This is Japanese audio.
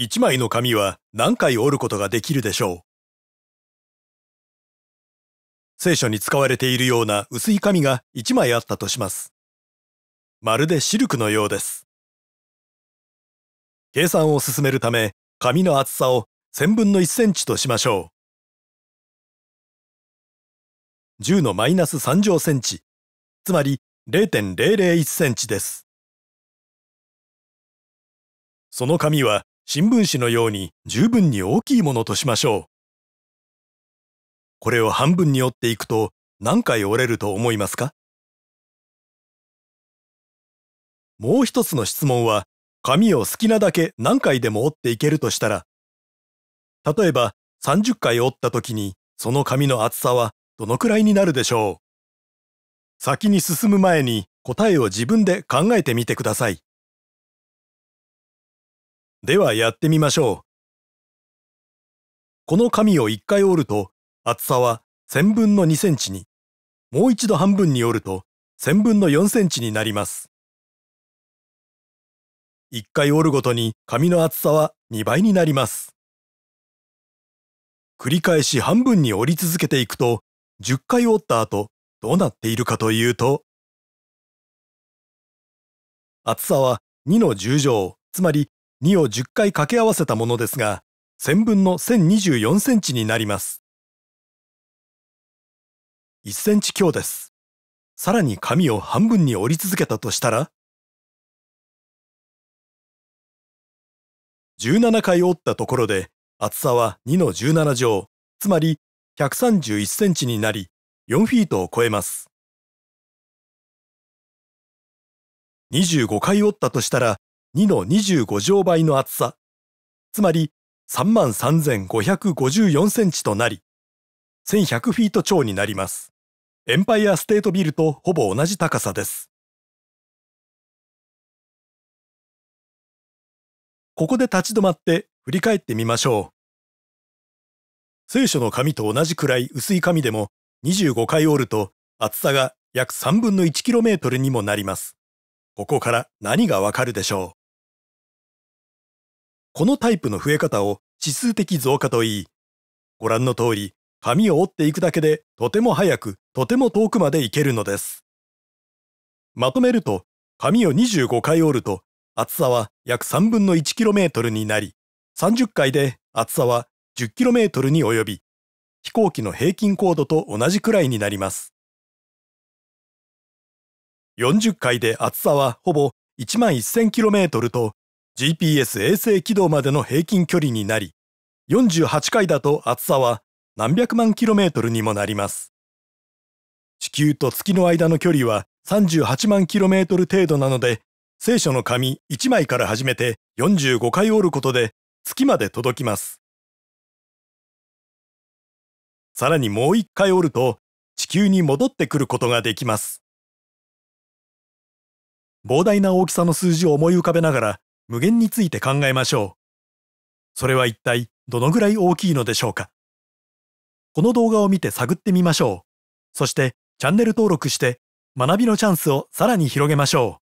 一枚の紙は何回折ることができるでしょう。聖書に使われているような薄い紙が一枚あったとします。まるでシルクのようです。計算を進めるため、紙の厚さを1000分の1センチとしましょう。10のマイナス3乗センチ、つまり0.001センチです。その紙は新聞紙のように十分に大きいものとしましょう。これを半分に折っていくと何回折れると思いますかもう一つの質問は、紙を好きなだけ何回でも折っていけるとしたら、例えば30回折った時にその紙の厚さはどのくらいになるでしょう先に進む前に答えを自分で考えてみてください。ではやってみましょう。この紙を1回折ると、厚さは1000分の2センチに、もう一度半分に折ると、1000分の4センチになります。1回折るごとに紙の厚さは2倍になります。繰り返し半分に折り続けていくと、10回折った後、どうなっているかというと、厚さは2の10乗、つまり2を10回掛け合わせたものですが、1000分の1024センチになります。1センチ強です。さらに紙を半分に折り続けたとしたら、17回折ったところで厚さは2の17乗、つまり131センチになり、4フィートを超えます。25回折ったとしたら、2の25乗倍の厚さ、つまり33,554センチとなり、1100フィート超になります。エンパイアステートビルとほぼ同じ高さです。ここで立ち止まって振り返ってみましょう。聖書の紙と同じくらい薄い紙でも25回折ると厚さが約3分の1トルにもなります。ここから何がわかるでしょうこのタイプの増え方を指数的増加といい、ご覧の通り、紙を折っていくだけでとても早く、とても遠くまでいけるのです。まとめると、紙を25回折ると、厚さは約3分の 1km になり、30回で厚さは 10km に及び、飛行機の平均高度と同じくらいになります。40回で厚さはほぼ1万 1000km と GPS 衛星軌道までの平均距離になり、48回だと厚さは何百万キロメートルにもなります。地球と月の間の距離は38万キロメートル程度なので、聖書の紙1枚から始めて45回折ることで月まで届きます。さらにもう1回折ると地球に戻ってくることができます。膨大な大きさの数字を思い浮かべながら無限について考えましょう。それは一体どのぐらい大きいのでしょうかこの動画を見て探ってみましょう。そしてチャンネル登録して学びのチャンスをさらに広げましょう。